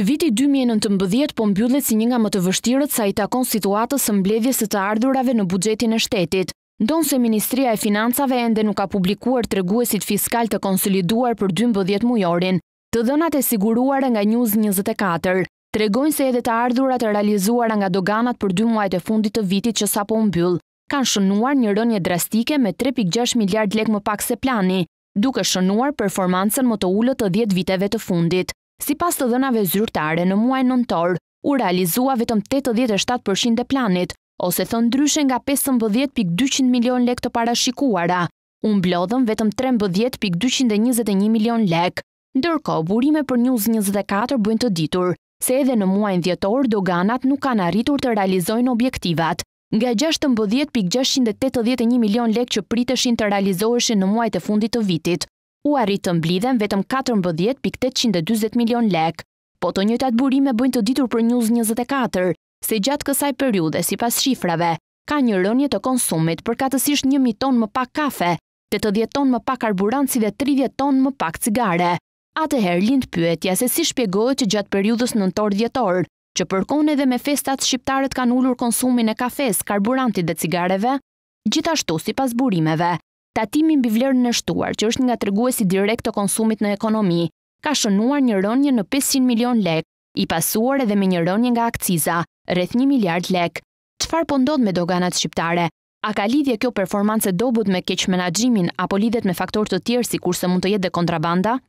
Viti 2019 po mbyllet si një nga më të vështirët sa i takon situatës së mbledhjes të të ardhurave në bugjetin e shtetit. Ndonë se Ministria e Financave ende nuk ka publikuar të reguesit fiskal të konsoliduar për 12 mujorin, të dënat e siguruar nga News 24, të regojnë se edhe të ardhurat e realizuar nga doganat për 2 muajt e fundit të vitit që sa po mbyll, kanë shënuar një rënje drastike me 3.6 miliard lek më pak se plani, duke shënuar performansen më të ullët të 10 viteve të fundit. Si pas të dhënave zyrtare, në muaj nëntor, u realizua vetëm 87% e planit, ose thënë dryshe nga 15.200 milion lek të parashikuara, unë blodhëm vetëm 13.221 milion lek. Ndërko, burime për njuz 24 bëjnë të ditur, se edhe në muajnë djetor, doganat nuk kanë arritur të realizojnë objektivat. Nga 16.681 milion lek që priteshin të realizoheshin në muajt e fundit të vitit, u arritë të mblidhen vetëm 14.840 milion lek, po të atë burime bëjnë të ditur për njuz 24, se gjatë kësaj periude si pas shifrave, ka një rënje të konsumit për katësisht 1.000 ton më pak kafe, 80 ton më pak si dhe 30 ton më pak cigare. her lindë pyetja se si shpjegohet që gjatë periudës nëntor djetor, që përkone edhe me festat shqiptarët kanë ullur konsumin e kafes, karburantit dhe cigareve, gjithashtu si pas burimeve tatimi mbi vlerën nështuar, që është nga treguesi direkt të konsumit në ekonomi, ka shënuar një rënje në 500 milion lek, i pasuar edhe me një rënje nga akciza, rreth 1 miliard lek. Çfarë po ndodh me doganat shqiptare? A ka lidhje kjo performanse dobut me keqmenajimin apo lidhet me faktor të tjerë si kurse mund të jetë dhe kontrabanda?